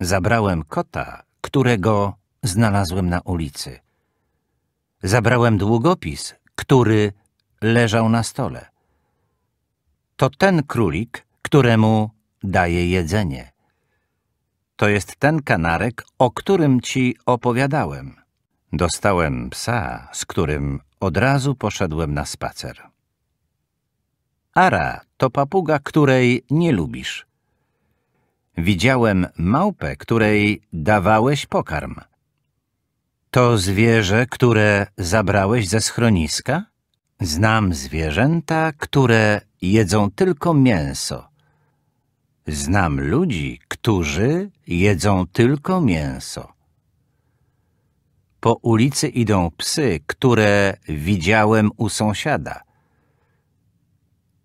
Zabrałem kota, którego znalazłem na ulicy. Zabrałem długopis, który leżał na stole. To ten królik, któremu daję jedzenie. To jest ten kanarek, o którym ci opowiadałem. Dostałem psa, z którym od razu poszedłem na spacer. Ara to papuga, której nie lubisz. Widziałem małpę, której dawałeś pokarm. To zwierzę, które zabrałeś ze schroniska? Znam zwierzęta, które jedzą tylko mięso. Znam ludzi, którzy jedzą tylko mięso. Po ulicy idą psy, które widziałem u sąsiada.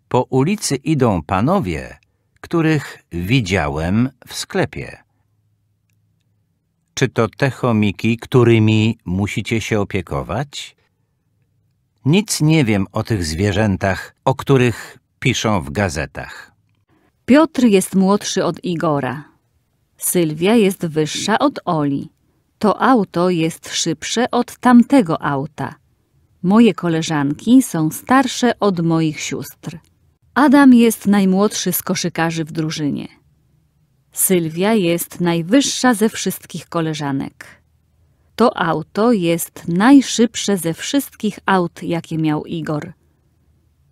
Po ulicy idą panowie, których widziałem w sklepie. Czy to te chomiki, którymi musicie się opiekować? Nic nie wiem o tych zwierzętach, o których piszą w gazetach. Piotr jest młodszy od Igora. Sylwia jest wyższa od Oli. To auto jest szybsze od tamtego auta. Moje koleżanki są starsze od moich sióstr. Adam jest najmłodszy z koszykarzy w drużynie. Sylwia jest najwyższa ze wszystkich koleżanek. To auto jest najszybsze ze wszystkich aut, jakie miał Igor.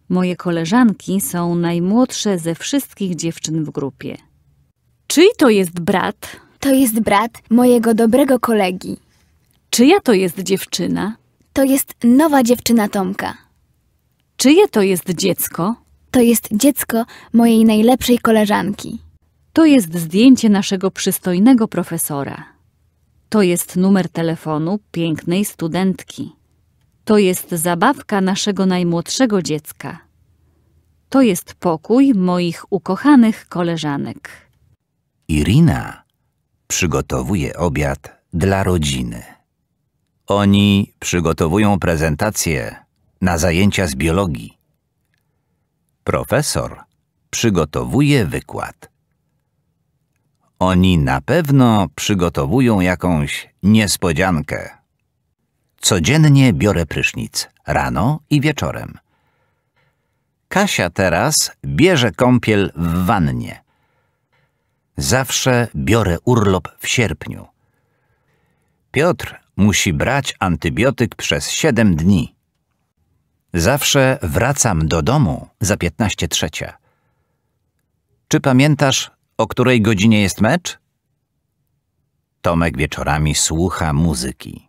Moje koleżanki są najmłodsze ze wszystkich dziewczyn w grupie. Czyj to jest brat? To jest brat mojego dobrego kolegi. Czyja to jest dziewczyna? To jest nowa dziewczyna Tomka. Czyje to jest dziecko? To jest dziecko mojej najlepszej koleżanki. To jest zdjęcie naszego przystojnego profesora. To jest numer telefonu pięknej studentki. To jest zabawka naszego najmłodszego dziecka. To jest pokój moich ukochanych koleżanek. Irina przygotowuje obiad dla rodziny. Oni przygotowują prezentację na zajęcia z biologii. Profesor przygotowuje wykład. Oni na pewno przygotowują jakąś niespodziankę. Codziennie biorę prysznic, rano i wieczorem. Kasia teraz bierze kąpiel w wannie. Zawsze biorę urlop w sierpniu. Piotr musi brać antybiotyk przez siedem dni. Zawsze wracam do domu za 15 trzecia. Czy pamiętasz, o której godzinie jest mecz? Tomek wieczorami słucha muzyki.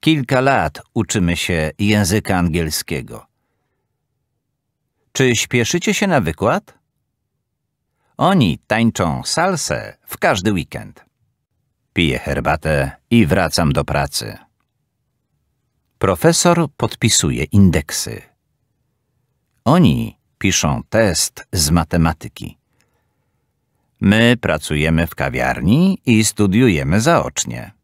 Kilka lat uczymy się języka angielskiego. Czy śpieszycie się na wykład? Oni tańczą salsę w każdy weekend. Piję herbatę i wracam do pracy. Profesor podpisuje indeksy. Oni piszą test z matematyki. My pracujemy w kawiarni i studiujemy zaocznie.